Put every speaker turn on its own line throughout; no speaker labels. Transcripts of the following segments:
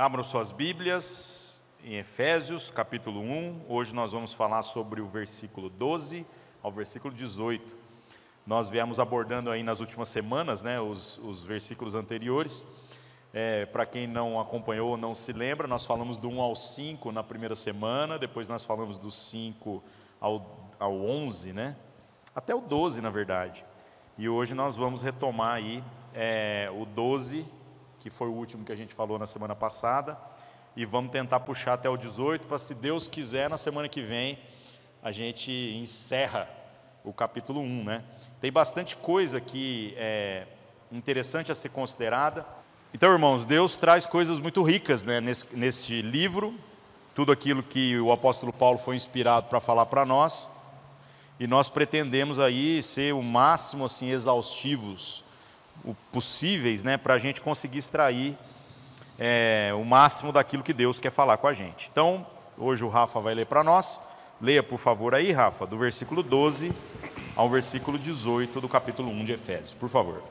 Abram suas Bíblias em Efésios, capítulo 1. Hoje nós vamos falar sobre o versículo 12 ao versículo 18. Nós viemos abordando aí nas últimas semanas né, os, os versículos anteriores. É, Para quem não acompanhou ou não se lembra, nós falamos do 1 ao 5 na primeira semana, depois nós falamos do 5 ao, ao 11, né? até o 12, na verdade. E hoje nós vamos retomar aí é, o 12 que foi o último que a gente falou na semana passada, e vamos tentar puxar até o 18, para se Deus quiser, na semana que vem, a gente encerra o capítulo 1. Né? Tem bastante coisa que é interessante a ser considerada. Então, irmãos, Deus traz coisas muito ricas né, nesse, nesse livro, tudo aquilo que o apóstolo Paulo foi inspirado para falar para nós, e nós pretendemos aí ser o máximo assim exaustivos possíveis né, para a gente conseguir extrair é, o máximo daquilo que Deus quer falar com a gente. Então, hoje o Rafa vai ler para nós. Leia, por favor, aí, Rafa, do versículo 12 ao versículo 18 do capítulo 1 de Efésios, por favor.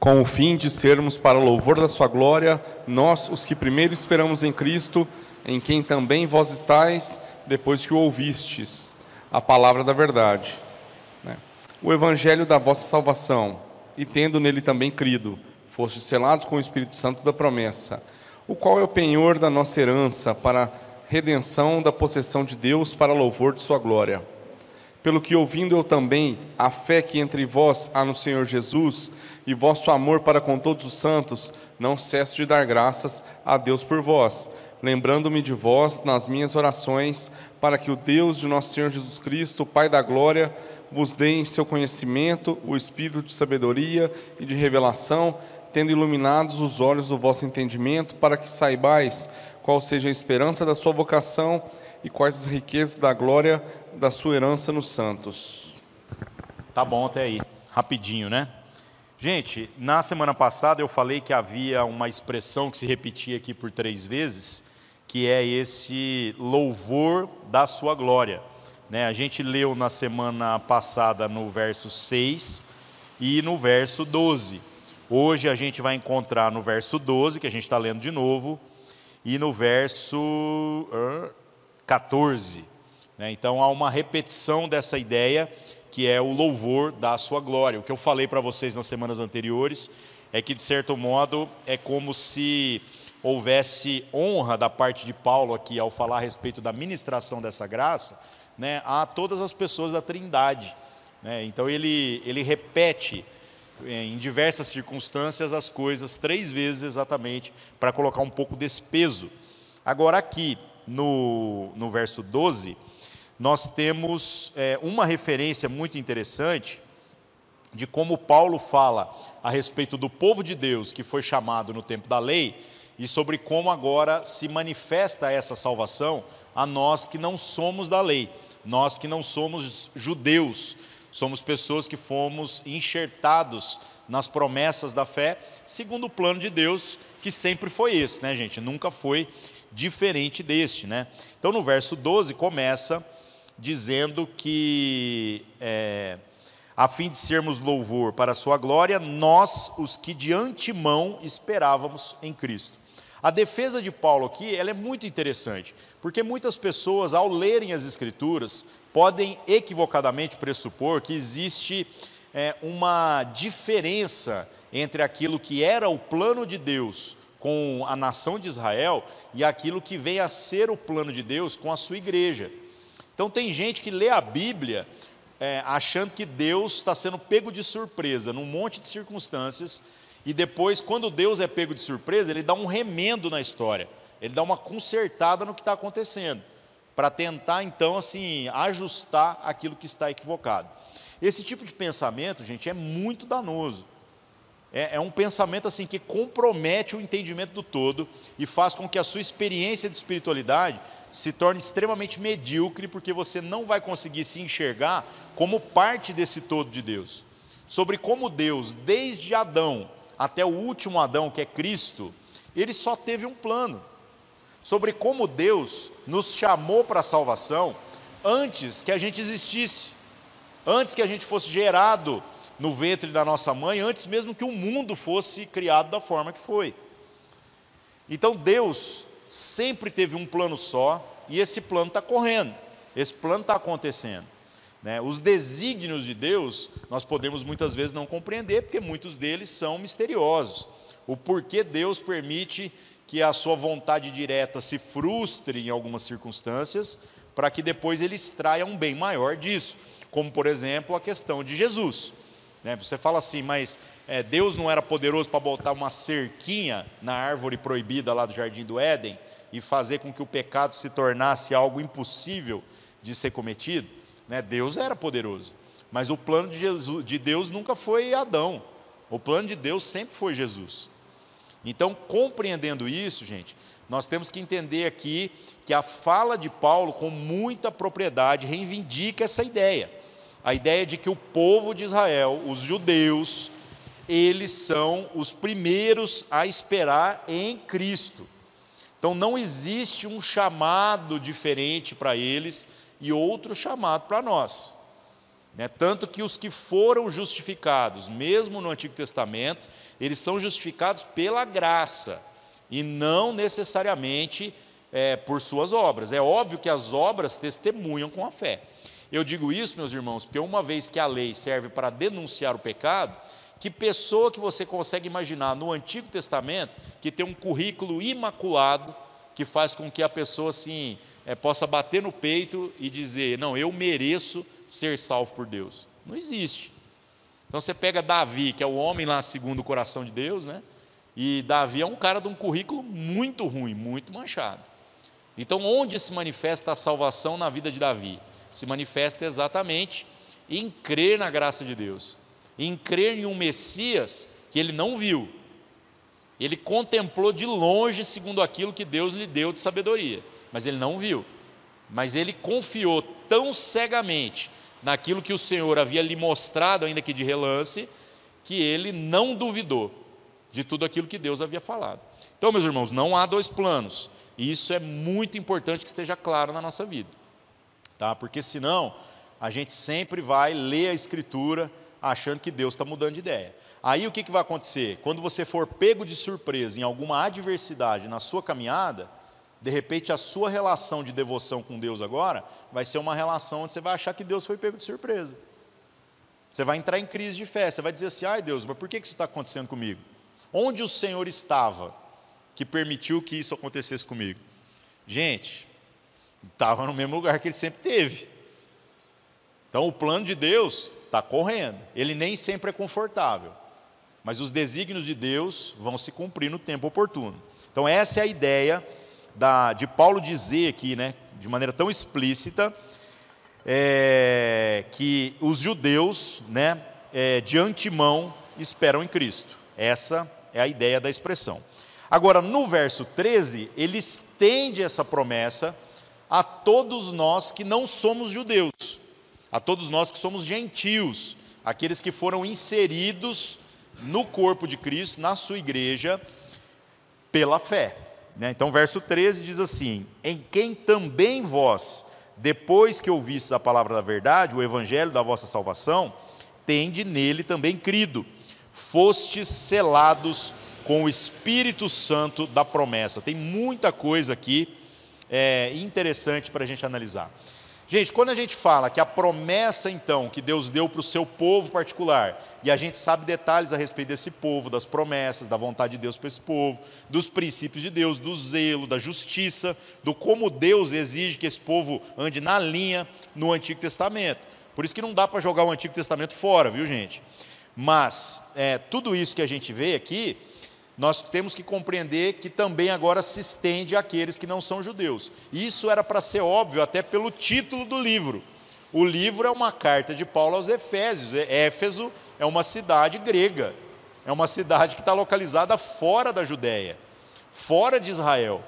Com o fim de sermos para o louvor da sua glória, nós, os que primeiro esperamos em Cristo, em quem também vós estáis, depois que o ouvistes, a palavra da verdade, né? o evangelho da vossa salvação e tendo nele também crido, foste selados com o Espírito Santo da promessa, o qual é o penhor da nossa herança para redenção da possessão de Deus para louvor de sua glória. Pelo que ouvindo eu também a fé que entre vós há no Senhor Jesus e vosso amor para com todos os santos, não cesso de dar graças a Deus por vós, lembrando-me de vós nas minhas orações, para que o Deus de nosso Senhor Jesus Cristo, Pai da glória, vos dê em seu conhecimento o espírito de sabedoria e de revelação, tendo iluminados os olhos do vosso entendimento, para que saibais qual seja a esperança da sua vocação e quais as riquezas da glória da sua herança nos santos. Tá bom até aí, rapidinho, né?
Gente, na semana passada eu falei que havia uma expressão que se repetia aqui por três vezes, que é esse louvor da sua glória. Né? A gente leu na semana passada no verso 6 e no verso 12. Hoje a gente vai encontrar no verso 12, que a gente está lendo de novo, e no verso 14. Né? Então há uma repetição dessa ideia que é o louvor da sua glória. O que eu falei para vocês nas semanas anteriores é que, de certo modo, é como se houvesse honra da parte de Paulo aqui ao falar a respeito da ministração dessa graça, né, a todas as pessoas da Trindade. Né? Então ele, ele repete é, em diversas circunstâncias as coisas três vezes exatamente para colocar um pouco desse peso. Agora, aqui no, no verso 12, nós temos é, uma referência muito interessante de como Paulo fala a respeito do povo de Deus que foi chamado no tempo da lei e sobre como agora se manifesta essa salvação a nós que não somos da lei. Nós que não somos judeus, somos pessoas que fomos enxertados nas promessas da fé, segundo o plano de Deus, que sempre foi esse, né, gente? Nunca foi diferente deste, né? Então, no verso 12, começa dizendo que, é, a fim de sermos louvor para a Sua glória, nós, os que de antemão esperávamos em Cristo. A defesa de Paulo aqui ela é muito interessante, porque muitas pessoas, ao lerem as Escrituras, podem equivocadamente pressupor que existe é, uma diferença entre aquilo que era o plano de Deus com a nação de Israel e aquilo que vem a ser o plano de Deus com a sua igreja. Então, tem gente que lê a Bíblia é, achando que Deus está sendo pego de surpresa num monte de circunstâncias e depois, quando Deus é pego de surpresa, ele dá um remendo na história, ele dá uma consertada no que está acontecendo, para tentar então assim ajustar aquilo que está equivocado. Esse tipo de pensamento, gente, é muito danoso. É, é um pensamento assim que compromete o entendimento do todo e faz com que a sua experiência de espiritualidade se torne extremamente medíocre, porque você não vai conseguir se enxergar como parte desse todo de Deus. Sobre como Deus, desde Adão, até o último Adão, que é Cristo, ele só teve um plano sobre como Deus nos chamou para a salvação antes que a gente existisse, antes que a gente fosse gerado no ventre da nossa mãe, antes mesmo que o mundo fosse criado da forma que foi. Então Deus sempre teve um plano só e esse plano está correndo, esse plano está acontecendo. Né? Os desígnios de Deus nós podemos muitas vezes não compreender, porque muitos deles são misteriosos. O porquê Deus permite que a sua vontade direta se frustre em algumas circunstâncias, para que depois ele extraia um bem maior disso, como por exemplo a questão de Jesus. Né? Você fala assim, mas é, Deus não era poderoso para botar uma cerquinha na árvore proibida lá do jardim do Éden e fazer com que o pecado se tornasse algo impossível de ser cometido? Né? Deus era poderoso. Mas o plano de, Jesus, de Deus nunca foi Adão. O plano de Deus sempre foi Jesus. Então, compreendendo isso, gente, nós temos que entender aqui que a fala de Paulo, com muita propriedade, reivindica essa ideia. A ideia de que o povo de Israel, os judeus, eles são os primeiros a esperar em Cristo. Então não existe um chamado diferente para eles e outro chamado para nós. Né? Tanto que os que foram justificados, mesmo no Antigo Testamento, eles são justificados pela graça e não necessariamente é, por suas obras. É óbvio que as obras testemunham com a fé. Eu digo isso, meus irmãos, porque uma vez que a lei serve para denunciar o pecado, que pessoa que você consegue imaginar no Antigo Testamento que tem um currículo imaculado que faz com que a pessoa assim é, possa bater no peito e dizer: não, eu mereço ser salvo por Deus. Não existe. Então você pega Davi, que é o homem lá segundo o coração de Deus, né? E Davi é um cara de um currículo muito ruim, muito manchado. Então, onde se manifesta a salvação na vida de Davi? Se manifesta exatamente em crer na graça de Deus, em crer em um Messias que ele não viu. Ele contemplou de longe segundo aquilo que Deus lhe deu de sabedoria mas ele não viu. Mas ele confiou tão cegamente naquilo que o Senhor havia lhe mostrado, ainda que de relance, que ele não duvidou de tudo aquilo que Deus havia falado. Então, meus irmãos, não há dois planos. E isso é muito importante que esteja claro na nossa vida. Tá? Porque senão a gente sempre vai ler a Escritura achando que Deus está mudando de ideia. Aí o que, que vai acontecer? Quando você for pego de surpresa em alguma adversidade na sua caminhada, de repente, a sua relação de devoção com Deus agora vai ser uma relação onde você vai achar que Deus foi pego de surpresa. Você vai entrar em crise de fé, você vai dizer assim: ai Deus, mas por que isso está acontecendo comigo? Onde o Senhor estava que permitiu que isso acontecesse comigo? Gente, estava no mesmo lugar que ele sempre teve. Então o plano de Deus está correndo, ele nem sempre é confortável, mas os desígnios de Deus vão se cumprir no tempo oportuno. Então, essa é a ideia da, de Paulo dizer aqui, né, de maneira tão explícita, é, que os judeus, né, é, de antemão, esperam em Cristo. Essa é a ideia da expressão. Agora, no verso 13, ele estende essa promessa a todos nós que não somos judeus, a todos nós que somos gentios, aqueles que foram inseridos no corpo de Cristo, na sua igreja, pela fé. Né? Então, verso 13 diz assim: Em quem também vós, depois que ouvistes a palavra da verdade, o evangelho da vossa salvação, tende nele também crido, fostes selados com o Espírito Santo da promessa. Tem muita coisa aqui é, interessante para a gente analisar. Gente, quando a gente fala que a promessa, então, que Deus deu para o seu povo particular, e a gente sabe detalhes a respeito desse povo, das promessas, da vontade de Deus para esse povo, dos princípios de Deus, do zelo, da justiça, do como Deus exige que esse povo ande na linha no Antigo Testamento. Por isso que não dá para jogar o Antigo Testamento fora, viu, gente? Mas é, tudo isso que a gente vê aqui nós temos que compreender que também agora se estende àqueles que não são judeus. Isso era para ser óbvio, até pelo título do livro. O livro é uma carta de Paulo aos Efésios. É, Éfeso é uma cidade grega, é uma cidade que está localizada fora da Judéia, fora de Israel.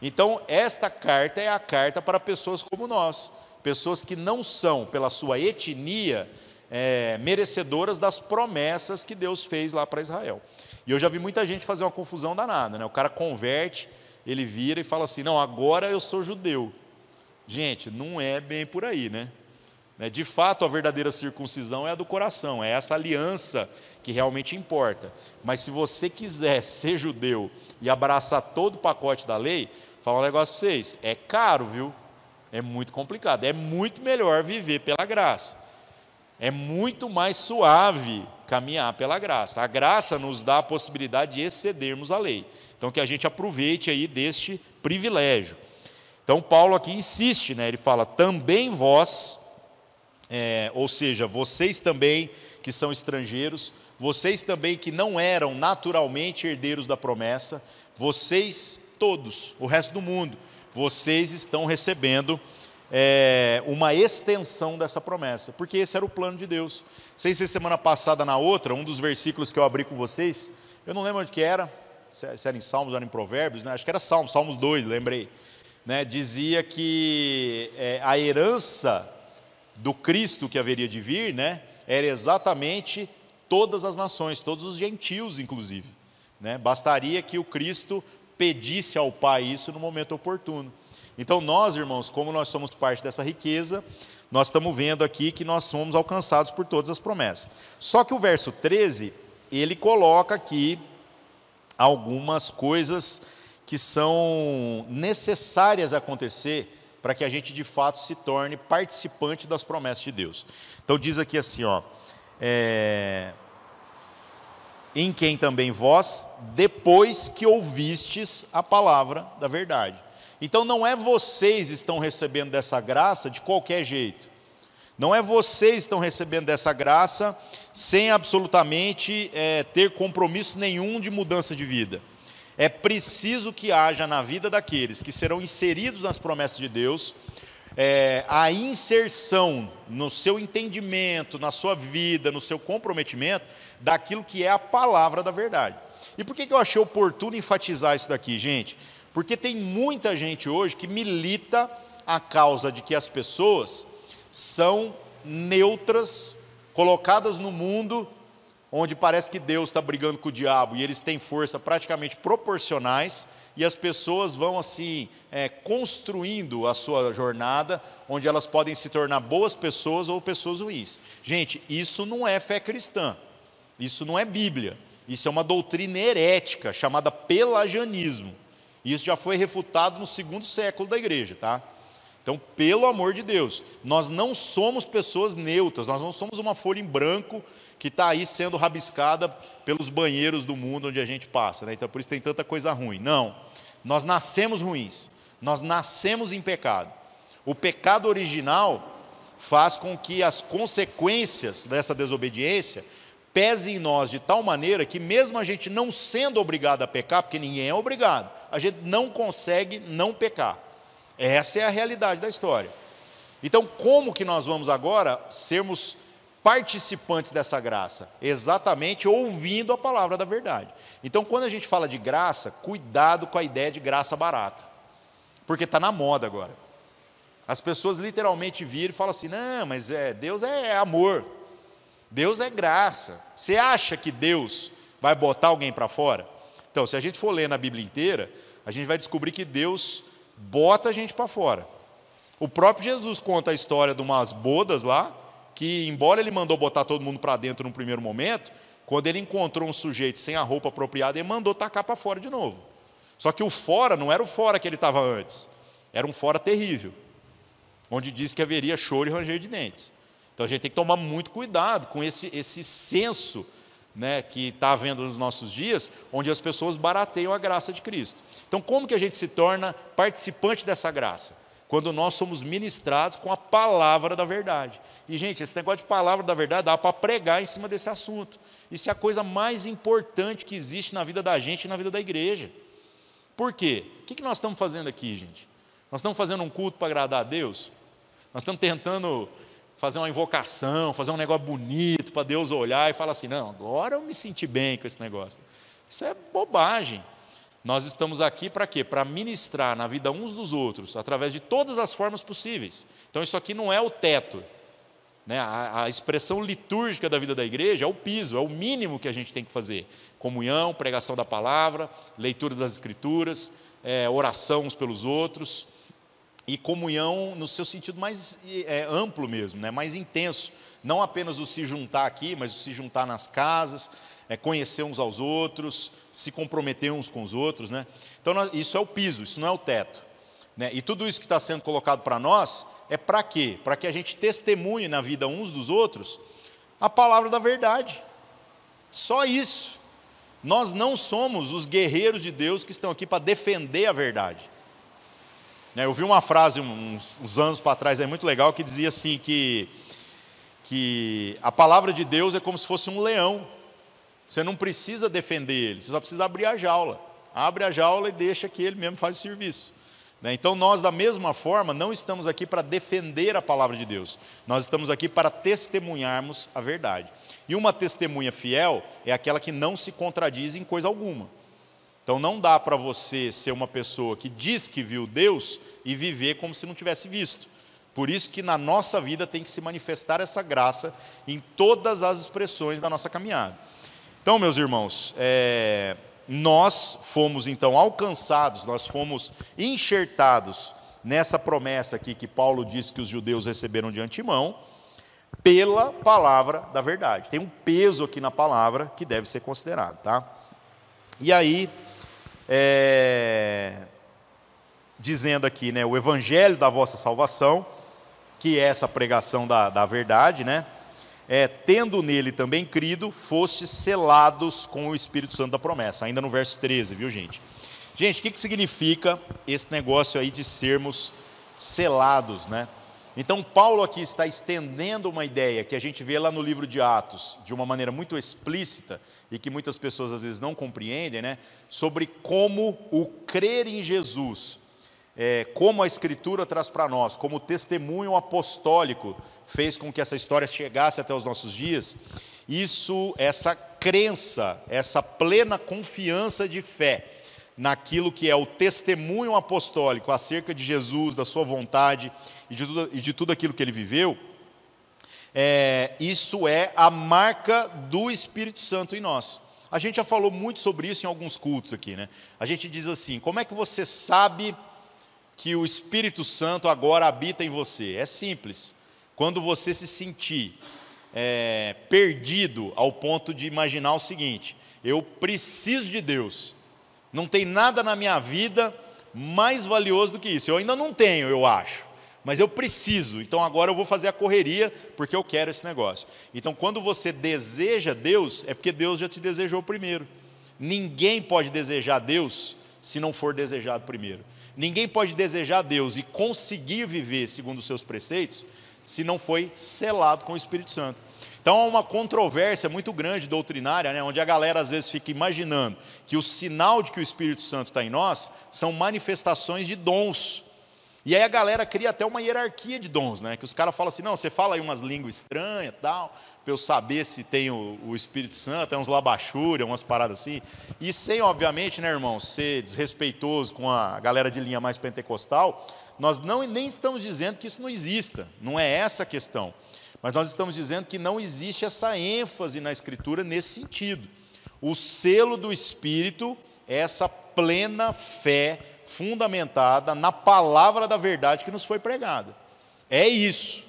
Então, esta carta é a carta para pessoas como nós, pessoas que não são, pela sua etnia, é, merecedoras das promessas que Deus fez lá para Israel. E eu já vi muita gente fazer uma confusão danada, né? O cara converte, ele vira e fala assim: não, agora eu sou judeu. Gente, não é bem por aí, né? É, de fato, a verdadeira circuncisão é a do coração, é essa aliança que realmente importa. Mas se você quiser ser judeu e abraçar todo o pacote da lei, falar um negócio para vocês: é caro, viu? É muito complicado. É muito melhor viver pela graça. É muito mais suave caminhar pela graça. A graça nos dá a possibilidade de excedermos a lei. Então que a gente aproveite aí deste privilégio. Então Paulo aqui insiste, né? Ele fala: também vós, é, ou seja, vocês também que são estrangeiros, vocês também que não eram naturalmente herdeiros da promessa, vocês todos, o resto do mundo, vocês estão recebendo é, uma extensão dessa promessa, porque esse era o plano de Deus. Sei se semana passada, na outra, um dos versículos que eu abri com vocês, eu não lembro onde que era, se era em Salmos, era em Provérbios, né? acho que era Salmos, Salmos 2, lembrei. Né? Dizia que é, a herança do Cristo que haveria de vir né? era exatamente todas as nações, todos os gentios, inclusive. Né? Bastaria que o Cristo pedisse ao Pai isso no momento oportuno. Então, nós, irmãos, como nós somos parte dessa riqueza, nós estamos vendo aqui que nós somos alcançados por todas as promessas. Só que o verso 13, ele coloca aqui algumas coisas que são necessárias acontecer para que a gente de fato se torne participante das promessas de Deus. Então diz aqui assim, ó, é, em quem também vós, depois que ouvistes a palavra da verdade. Então não é vocês estão recebendo dessa graça de qualquer jeito. Não é vocês estão recebendo dessa graça sem absolutamente é, ter compromisso nenhum de mudança de vida. É preciso que haja na vida daqueles que serão inseridos nas promessas de Deus é, a inserção no seu entendimento, na sua vida, no seu comprometimento daquilo que é a palavra da verdade. E por que, que eu achei oportuno enfatizar isso daqui, gente? Porque tem muita gente hoje que milita a causa de que as pessoas são neutras, colocadas no mundo onde parece que Deus está brigando com o diabo e eles têm força praticamente proporcionais e as pessoas vão assim é, construindo a sua jornada, onde elas podem se tornar boas pessoas ou pessoas ruins. Gente, isso não é fé cristã, isso não é Bíblia, isso é uma doutrina herética chamada pelagianismo. Isso já foi refutado no segundo século da igreja, tá? Então, pelo amor de Deus, nós não somos pessoas neutras, nós não somos uma folha em branco que está aí sendo rabiscada pelos banheiros do mundo onde a gente passa, né? Então, por isso tem tanta coisa ruim. Não, nós nascemos ruins, nós nascemos em pecado. O pecado original faz com que as consequências dessa desobediência pesem em nós de tal maneira que, mesmo a gente não sendo obrigado a pecar, porque ninguém é obrigado, a gente não consegue não pecar. Essa é a realidade da história. Então, como que nós vamos agora sermos participantes dessa graça? Exatamente ouvindo a palavra da verdade. Então, quando a gente fala de graça, cuidado com a ideia de graça barata, porque está na moda agora. As pessoas literalmente viram e falam assim: não, mas é, Deus é amor, Deus é graça. Você acha que Deus vai botar alguém para fora? Então, se a gente for ler na Bíblia inteira, a gente vai descobrir que Deus bota a gente para fora. O próprio Jesus conta a história de umas bodas lá, que embora ele mandou botar todo mundo para dentro no primeiro momento, quando ele encontrou um sujeito sem a roupa apropriada, ele mandou tacar para fora de novo. Só que o fora não era o fora que ele estava antes, era um fora terrível, onde diz que haveria choro e ranger de dentes. Então a gente tem que tomar muito cuidado com esse, esse senso né, que está havendo nos nossos dias, onde as pessoas barateiam a graça de Cristo. Então, como que a gente se torna participante dessa graça? Quando nós somos ministrados com a palavra da verdade. E, gente, esse negócio de palavra da verdade dá para pregar em cima desse assunto. Isso é a coisa mais importante que existe na vida da gente e na vida da igreja. Por quê? O que nós estamos fazendo aqui, gente? Nós estamos fazendo um culto para agradar a Deus? Nós estamos tentando fazer uma invocação, fazer um negócio bonito para Deus olhar e falar assim: não, agora eu me senti bem com esse negócio. Isso é bobagem. Nós estamos aqui para quê? Para ministrar na vida uns dos outros, através de todas as formas possíveis. Então, isso aqui não é o teto. Né? A, a expressão litúrgica da vida da igreja é o piso, é o mínimo que a gente tem que fazer: comunhão, pregação da palavra, leitura das escrituras, é, oração uns pelos outros e comunhão no seu sentido mais é, amplo mesmo, né? mais intenso. Não apenas o se juntar aqui, mas o se juntar nas casas, é, conhecer uns aos outros, se comprometer uns com os outros. Né? Então, nós, isso é o piso, isso não é o teto. Né? E tudo isso que está sendo colocado para nós é para quê? Para que a gente testemunhe na vida uns dos outros a palavra da verdade. Só isso. Nós não somos os guerreiros de Deus que estão aqui para defender a verdade. Né, eu vi uma frase uns, uns anos para trás, é muito legal, que dizia assim que, que a palavra de Deus é como se fosse um leão. Você não precisa defender ele, você só precisa abrir a jaula. Abre a jaula e deixa que ele mesmo faz o serviço. Né, então, nós, da mesma forma, não estamos aqui para defender a palavra de Deus, nós estamos aqui para testemunharmos a verdade. E uma testemunha fiel é aquela que não se contradiz em coisa alguma. Então não dá para você ser uma pessoa que diz que viu Deus e viver como se não tivesse visto. Por isso que na nossa vida tem que se manifestar essa graça em todas as expressões da nossa caminhada. Então, meus irmãos, é, nós fomos então alcançados, nós fomos enxertados nessa promessa aqui que Paulo diz que os judeus receberam de antemão, pela palavra da verdade. Tem um peso aqui na palavra que deve ser considerado, tá? E aí, é, dizendo aqui, né, o evangelho da vossa salvação, que é essa pregação da, da verdade, né? É, tendo nele também crido, fostes selados com o Espírito Santo da promessa. Ainda no verso 13, viu, gente? Gente, o que, que significa esse negócio aí de sermos selados, né? Então, Paulo aqui está estendendo uma ideia que a gente vê lá no livro de Atos, de uma maneira muito explícita e que muitas pessoas às vezes não compreendem, né? sobre como o crer em Jesus, é, como a Escritura traz para nós, como o testemunho apostólico fez com que essa história chegasse até os nossos dias, isso, essa crença, essa plena confiança de fé naquilo que é o testemunho apostólico acerca de Jesus, da sua vontade e de tudo, e de tudo aquilo que ele viveu, é, isso é a marca do Espírito Santo em nós. A gente já falou muito sobre isso em alguns cultos aqui, né? A gente diz assim: como é que você sabe que o Espírito Santo agora habita em você? É simples. Quando você se sentir é, perdido ao ponto de imaginar o seguinte: eu preciso de Deus, não tem nada na minha vida mais valioso do que isso. Eu ainda não tenho, eu acho, mas eu preciso. Então agora eu vou fazer a correria porque eu quero esse negócio. Então quando você deseja Deus, é porque Deus já te desejou primeiro. Ninguém pode desejar Deus se não for desejado primeiro. Ninguém pode desejar Deus e conseguir viver segundo os seus preceitos se não foi selado com o Espírito Santo. Então há uma controvérsia muito grande doutrinária, né, onde a galera às vezes fica imaginando que o sinal de que o Espírito Santo está em nós são manifestações de dons. E aí a galera cria até uma hierarquia de dons, né? Que os caras falam assim, não, você fala aí umas línguas estranhas tal, para eu saber se tem o, o Espírito Santo, é uns labachúria, umas paradas assim. E sem, obviamente, né, irmão, ser desrespeitoso com a galera de linha mais pentecostal, nós não nem estamos dizendo que isso não exista, não é essa a questão. Mas nós estamos dizendo que não existe essa ênfase na Escritura nesse sentido. O selo do Espírito é essa plena fé fundamentada na palavra da verdade que nos foi pregada. É isso.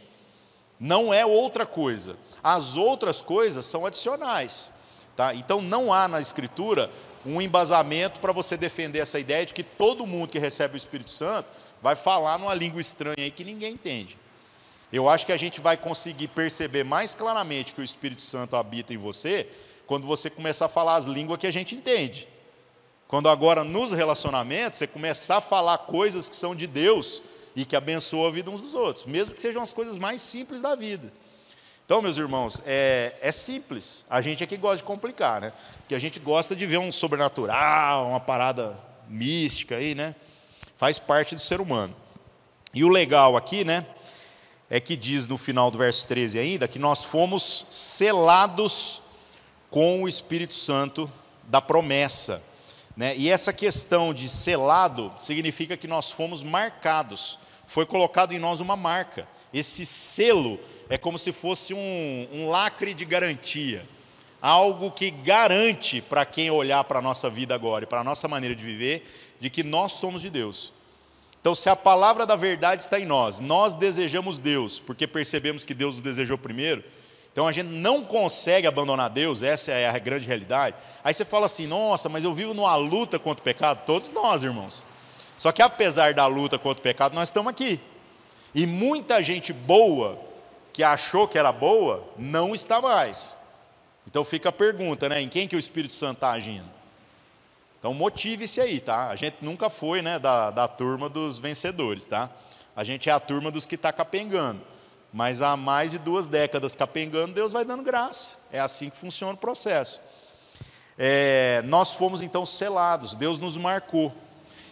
Não é outra coisa. As outras coisas são adicionais. Tá? Então não há na Escritura um embasamento para você defender essa ideia de que todo mundo que recebe o Espírito Santo vai falar numa língua estranha aí que ninguém entende. Eu acho que a gente vai conseguir perceber mais claramente que o Espírito Santo habita em você quando você começar a falar as línguas que a gente entende. Quando agora nos relacionamentos você começar a falar coisas que são de Deus e que abençoam a vida uns dos outros, mesmo que sejam as coisas mais simples da vida. Então, meus irmãos, é, é, simples. A gente é que gosta de complicar, né? Que a gente gosta de ver um sobrenatural, uma parada mística aí, né? Faz parte do ser humano. E o legal aqui, né? é que diz no final do verso 13 ainda que nós fomos selados com o Espírito Santo da promessa. Né? E essa questão de selado significa que nós fomos marcados, foi colocado em nós uma marca. Esse selo é como se fosse um, um lacre de garantia, algo que garante para quem olhar para a nossa vida agora e para a nossa maneira de viver, de que nós somos de Deus então, se a palavra da verdade está em nós, nós desejamos Deus, porque percebemos que Deus o desejou primeiro, então a gente não consegue abandonar Deus, essa é a grande realidade. Aí você fala assim: nossa, mas eu vivo numa luta contra o pecado. Todos nós, irmãos. Só que apesar da luta contra o pecado, nós estamos aqui. E muita gente boa, que achou que era boa, não está mais. Então fica a pergunta, né? Em quem que o Espírito Santo está agindo? Então motive-se aí, tá? A gente nunca foi né, da, da turma dos vencedores, tá? A gente é a turma dos que está capengando. Mas há mais de duas décadas capengando, Deus vai dando graça. É assim que funciona o processo. É, nós fomos então selados, Deus nos marcou.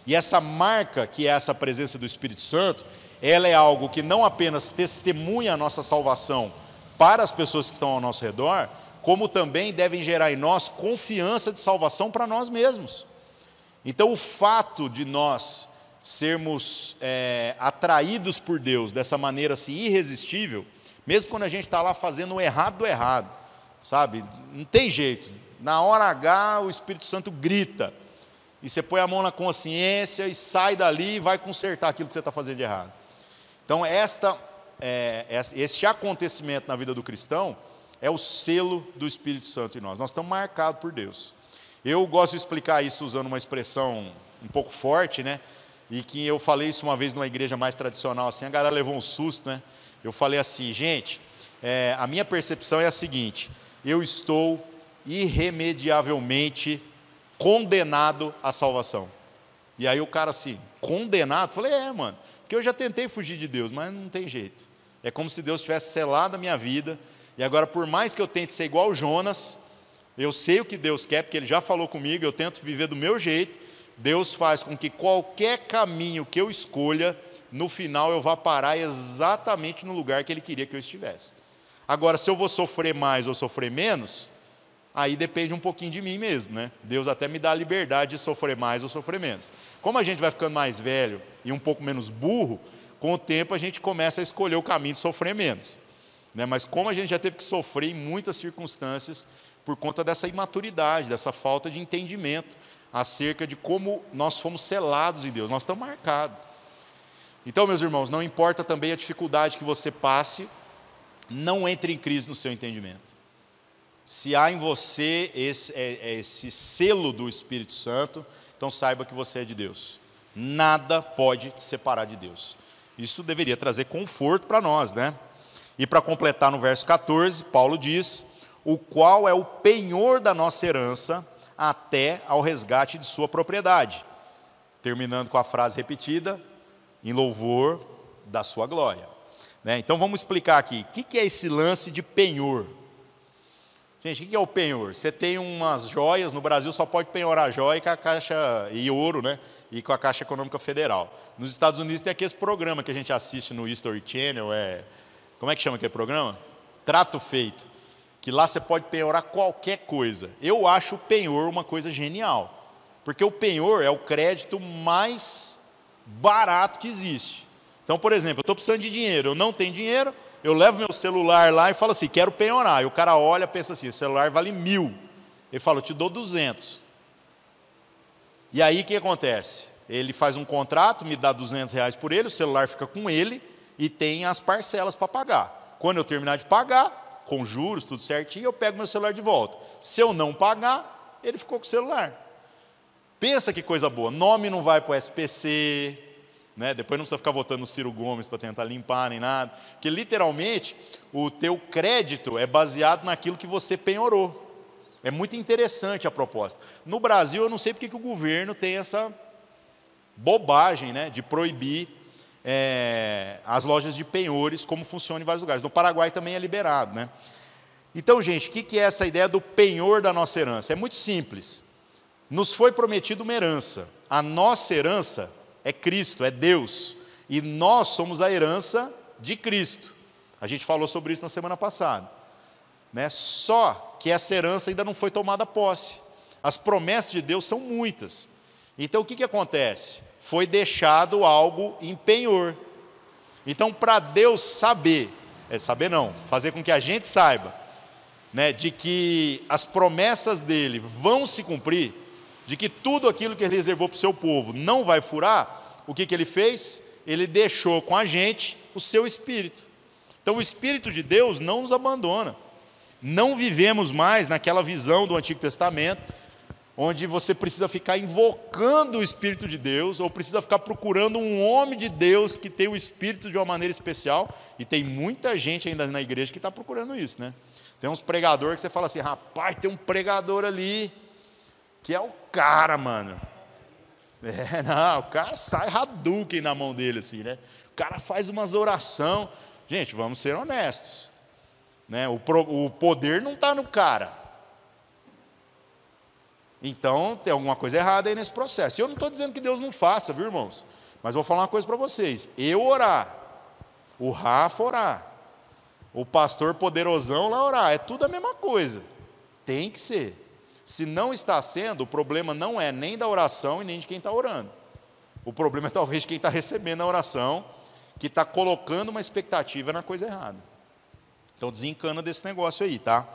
E essa marca, que é essa presença do Espírito Santo, ela é algo que não apenas testemunha a nossa salvação para as pessoas que estão ao nosso redor, como também devem gerar em nós confiança de salvação para nós mesmos. Então, o fato de nós sermos é, atraídos por Deus dessa maneira assim, irresistível, mesmo quando a gente está lá fazendo o errado do errado, sabe? Não tem jeito. Na hora H, o Espírito Santo grita. E você põe a mão na consciência e sai dali e vai consertar aquilo que você está fazendo de errado. Então, esta, é, este acontecimento na vida do cristão é o selo do Espírito Santo em nós. Nós estamos marcados por Deus. Eu gosto de explicar isso usando uma expressão um pouco forte, né? E que eu falei isso uma vez numa igreja mais tradicional, assim, a galera levou um susto, né? Eu falei assim, gente, é, a minha percepção é a seguinte: eu estou irremediavelmente condenado à salvação. E aí o cara assim, condenado? Falei, é, mano, que eu já tentei fugir de Deus, mas não tem jeito. É como se Deus tivesse selado a minha vida e agora, por mais que eu tente ser igual Jonas, eu sei o que Deus quer, porque Ele já falou comigo, eu tento viver do meu jeito. Deus faz com que qualquer caminho que eu escolha, no final eu vá parar exatamente no lugar que Ele queria que eu estivesse. Agora, se eu vou sofrer mais ou sofrer menos, aí depende um pouquinho de mim mesmo, né? Deus até me dá a liberdade de sofrer mais ou sofrer menos. Como a gente vai ficando mais velho e um pouco menos burro, com o tempo a gente começa a escolher o caminho de sofrer menos. Né? Mas como a gente já teve que sofrer em muitas circunstâncias por conta dessa imaturidade, dessa falta de entendimento acerca de como nós fomos selados em Deus, nós estamos marcados. Então, meus irmãos, não importa também a dificuldade que você passe, não entre em crise no seu entendimento. Se há em você esse, é, é, esse selo do Espírito Santo, então saiba que você é de Deus. Nada pode te separar de Deus. Isso deveria trazer conforto para nós, né? E para completar no verso 14, Paulo diz: O qual é o penhor da nossa herança até ao resgate de sua propriedade. Terminando com a frase repetida, em louvor da sua glória. Né? Então vamos explicar aqui: o que é esse lance de penhor? Gente, o que é o penhor? Você tem umas joias, no Brasil só pode penhorar joia com a caixa e ouro, né? E com a Caixa Econômica Federal. Nos Estados Unidos tem aqueles programa que a gente assiste no History Channel, é como é que chama aquele programa? Trato feito. Que lá você pode penhorar qualquer coisa. Eu acho o penhor uma coisa genial. Porque o penhor é o crédito mais barato que existe. Então, por exemplo, eu estou precisando de dinheiro, eu não tenho dinheiro, eu levo meu celular lá e falo assim, quero penhorar. E o cara olha pensa assim, celular vale mil. Ele fala, eu te dou 200. E aí o que acontece? Ele faz um contrato, me dá 200 reais por ele, o celular fica com ele, e tem as parcelas para pagar. Quando eu terminar de pagar, com juros, tudo certinho, eu pego meu celular de volta. Se eu não pagar, ele ficou com o celular. Pensa que coisa boa. Nome não vai para o SPC, né? depois não precisa ficar votando no Ciro Gomes para tentar limpar nem nada. Porque literalmente o teu crédito é baseado naquilo que você penhorou. É muito interessante a proposta. No Brasil, eu não sei porque que o governo tem essa bobagem né, de proibir é, as lojas de penhores, como funciona em vários lugares. No Paraguai também é liberado. Né? Então, gente, o que, que é essa ideia do penhor da nossa herança? É muito simples. Nos foi prometida uma herança. A nossa herança é Cristo, é Deus. E nós somos a herança de Cristo. A gente falou sobre isso na semana passada. Né? Só que essa herança ainda não foi tomada posse. As promessas de Deus são muitas. Então o que, que acontece? foi deixado algo em penhor. Então, para Deus saber, é saber não, fazer com que a gente saiba, né, de que as promessas dele vão se cumprir, de que tudo aquilo que ele reservou para o seu povo não vai furar, o que, que ele fez? Ele deixou com a gente o seu espírito. Então, o espírito de Deus não nos abandona. Não vivemos mais naquela visão do Antigo Testamento onde você precisa ficar invocando o Espírito de Deus, ou precisa ficar procurando um homem de Deus que tem o Espírito de uma maneira especial, e tem muita gente ainda na igreja que está procurando isso, né? Tem uns pregadores que você fala assim, rapaz, tem um pregador ali, que é o cara, mano. É, não, o cara sai Hadouken na mão dele, assim, né? O cara faz umas orações. Gente, vamos ser honestos. Né? O, pro, o poder não está no cara. Então, tem alguma coisa errada aí nesse processo. E eu não estou dizendo que Deus não faça, viu, irmãos? Mas vou falar uma coisa para vocês. Eu orar, o Rafa orar, o pastor poderosão lá orar, é tudo a mesma coisa. Tem que ser. Se não está sendo, o problema não é nem da oração e nem de quem está orando. O problema é talvez quem está recebendo a oração, que está colocando uma expectativa na coisa errada. Então desencana desse negócio aí, tá?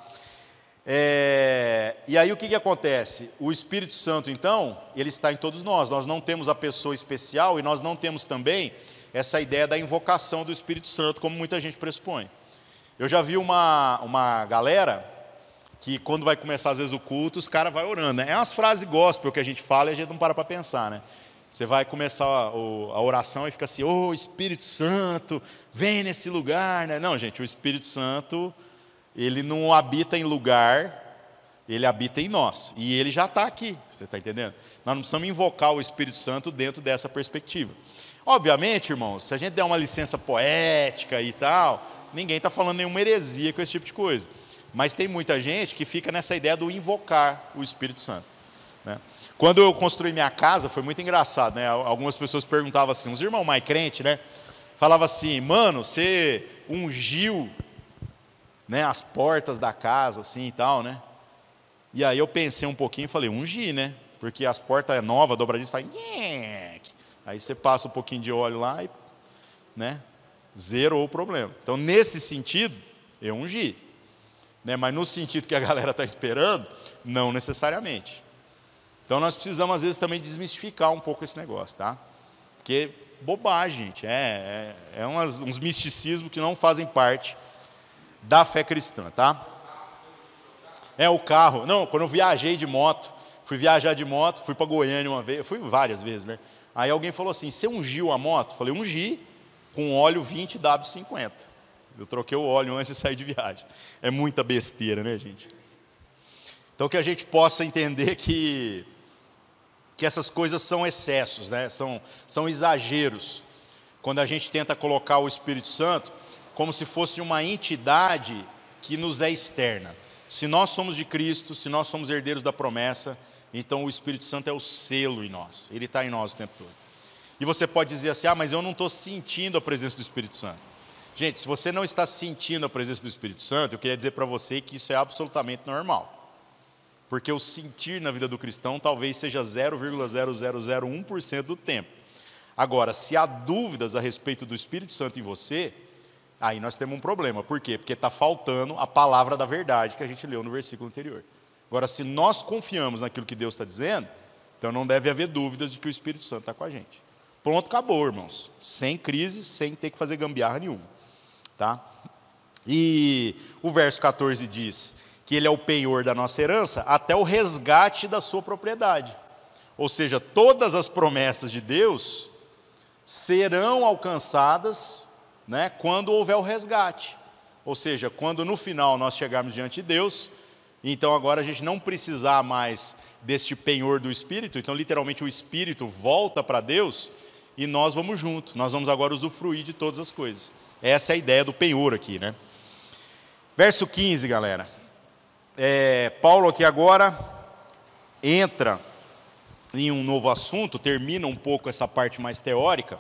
É, e aí o que, que acontece? O Espírito Santo, então, ele está em todos nós. Nós não temos a pessoa especial e nós não temos também essa ideia da invocação do Espírito Santo, como muita gente pressupõe. Eu já vi uma, uma galera que, quando vai começar, às vezes, o culto, os caras vão orando. Né? É umas frases gospel que a gente fala e a gente não para para pensar, né? Você vai começar a, a oração e fica assim, ô oh, Espírito Santo, vem nesse lugar, né? Não, gente, o Espírito Santo ele não habita em lugar, ele habita em nós. E ele já está aqui, você está entendendo? Nós não precisamos invocar o Espírito Santo dentro dessa perspectiva. Obviamente, irmãos, se a gente der uma licença poética e tal, ninguém está falando nenhuma heresia com esse tipo de coisa. Mas tem muita gente que fica nessa ideia do invocar o Espírito Santo. Né? Quando eu construí minha casa, foi muito engraçado, né? Algumas pessoas perguntavam assim, uns irmãos mais crente, né? Falava assim, mano, você ungiu né, as portas da casa, assim e tal, né? E aí eu pensei um pouquinho e falei, ungi, né? Porque as portas é nova, dobradiça, faz... Aí você passa um pouquinho de óleo lá e, né? Zerou o problema. Então, nesse sentido, eu ungi. Né? Mas no sentido que a galera está esperando, não necessariamente. Então, nós precisamos, às vezes, também desmistificar um pouco esse negócio, tá? Porque bobagem, gente. É, é, é umas, uns misticismos que não fazem parte da fé cristã, tá? É o carro. Não, quando eu viajei de moto, fui viajar de moto, fui para Goiânia uma vez, fui várias vezes, né? Aí alguém falou assim: "Você ungiu a moto?" Eu falei: "Ungi com óleo 20W50". Eu troquei o óleo antes de sair de viagem. É muita besteira, né, gente? Então que a gente possa entender que que essas coisas são excessos, né? São são exageros. Quando a gente tenta colocar o Espírito Santo como se fosse uma entidade que nos é externa. Se nós somos de Cristo, se nós somos herdeiros da promessa, então o Espírito Santo é o selo em nós, ele está em nós o tempo todo. E você pode dizer assim: ah, mas eu não estou sentindo a presença do Espírito Santo. Gente, se você não está sentindo a presença do Espírito Santo, eu queria dizer para você que isso é absolutamente normal. Porque o sentir na vida do cristão talvez seja 0,0001% do tempo. Agora, se há dúvidas a respeito do Espírito Santo em você, Aí nós temos um problema. Por quê? Porque está faltando a palavra da verdade que a gente leu no versículo anterior. Agora, se nós confiamos naquilo que Deus está dizendo, então não deve haver dúvidas de que o Espírito Santo está com a gente. Pronto, acabou, irmãos. Sem crise, sem ter que fazer gambiarra nenhuma. Tá? E o verso 14 diz que ele é o penhor da nossa herança até o resgate da sua propriedade. Ou seja, todas as promessas de Deus serão alcançadas né, quando houver o resgate. Ou seja, quando no final nós chegarmos diante de Deus, então agora a gente não precisar mais deste penhor do Espírito, então literalmente o Espírito volta para Deus e nós vamos junto, nós vamos agora usufruir de todas as coisas. Essa é a ideia do penhor aqui, né? Verso 15, galera. É, Paulo aqui agora entra em um novo assunto, termina um pouco essa parte mais teórica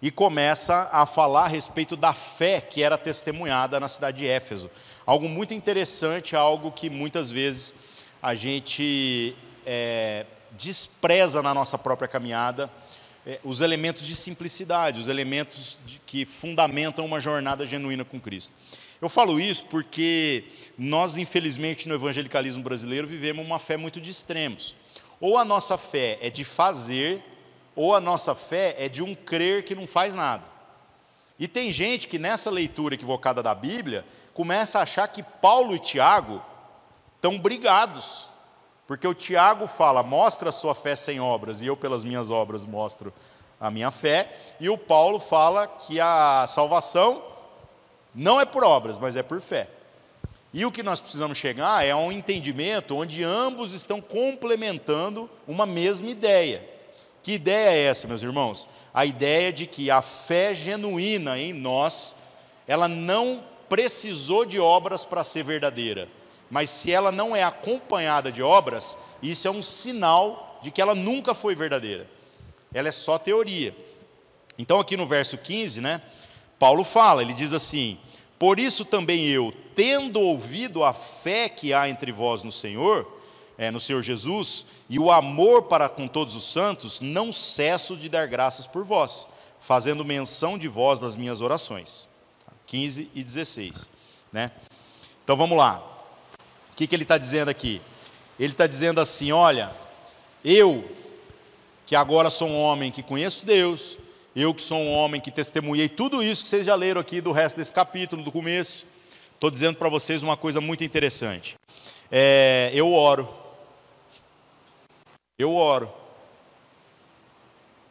e começa a falar a respeito da fé que era testemunhada na cidade de Éfeso. Algo muito interessante, algo que muitas vezes a gente é, despreza na nossa própria caminhada, é, os elementos de simplicidade, os elementos de, que fundamentam uma jornada genuína com Cristo. Eu falo isso porque nós, infelizmente, no evangelicalismo brasileiro, vivemos uma fé muito de extremos. Ou a nossa fé é de fazer ou a nossa fé é de um crer que não faz nada. E tem gente que nessa leitura equivocada da Bíblia começa a achar que Paulo e Tiago estão brigados. Porque o Tiago fala: "Mostra a sua fé sem obras, e eu pelas minhas obras mostro a minha fé". E o Paulo fala que a salvação não é por obras, mas é por fé. E o que nós precisamos chegar é a um entendimento onde ambos estão complementando uma mesma ideia. Que ideia é essa, meus irmãos? A ideia de que a fé genuína em nós, ela não precisou de obras para ser verdadeira. Mas se ela não é acompanhada de obras, isso é um sinal de que ela nunca foi verdadeira. Ela é só teoria. Então, aqui no verso 15, né, Paulo fala, ele diz assim: Por isso também eu, tendo ouvido a fé que há entre vós no Senhor, é, no Senhor Jesus, e o amor para com todos os santos, não cesso de dar graças por vós, fazendo menção de vós nas minhas orações. 15 e 16. Né? Então vamos lá. O que, que ele está dizendo aqui? Ele está dizendo assim: olha, eu, que agora sou um homem que conheço Deus, eu que sou um homem que testemunhei tudo isso que vocês já leram aqui do resto desse capítulo, do começo, estou dizendo para vocês uma coisa muito interessante. É, eu oro, eu oro.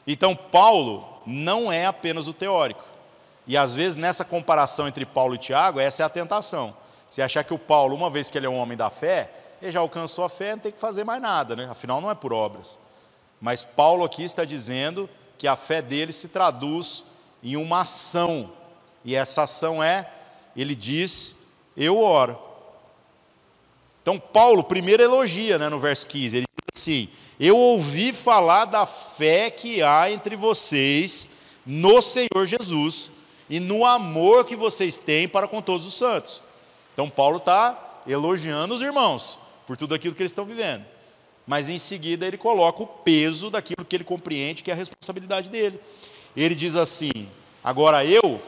Então, Paulo não é apenas o teórico. E às vezes, nessa comparação entre Paulo e Tiago, essa é a tentação. Se achar que o Paulo, uma vez que ele é um homem da fé, ele já alcançou a fé, não tem que fazer mais nada, né? afinal não é por obras. Mas Paulo aqui está dizendo que a fé dele se traduz em uma ação. E essa ação é, ele diz, eu oro. Então Paulo primeiro elogia né, no verso 15, ele diz assim, eu ouvi falar da fé que há entre vocês no Senhor Jesus e no amor que vocês têm para com todos os santos. Então, Paulo está elogiando os irmãos por tudo aquilo que eles estão vivendo. Mas em seguida, ele coloca o peso daquilo que ele compreende que é a responsabilidade dele. Ele diz assim: agora eu,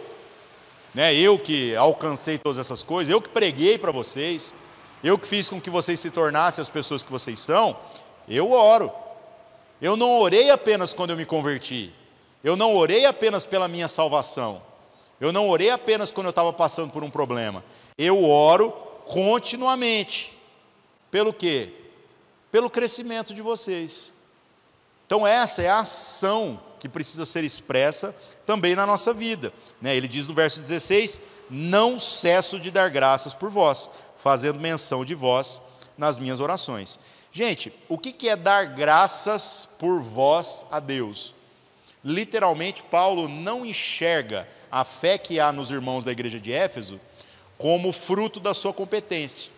né, eu que alcancei todas essas coisas, eu que preguei para vocês, eu que fiz com que vocês se tornassem as pessoas que vocês são eu oro. Eu não orei apenas quando eu me converti. Eu não orei apenas pela minha salvação. Eu não orei apenas quando eu estava passando por um problema. Eu oro continuamente. Pelo quê? Pelo crescimento de vocês. Então, essa é a ação que precisa ser expressa também na nossa vida. Né? Ele diz no verso 16: Não cesso de dar graças por vós, fazendo menção de vós nas minhas orações. Gente, o que é dar graças por vós a Deus? Literalmente, Paulo não enxerga a fé que há nos irmãos da igreja de Éfeso como fruto da sua competência.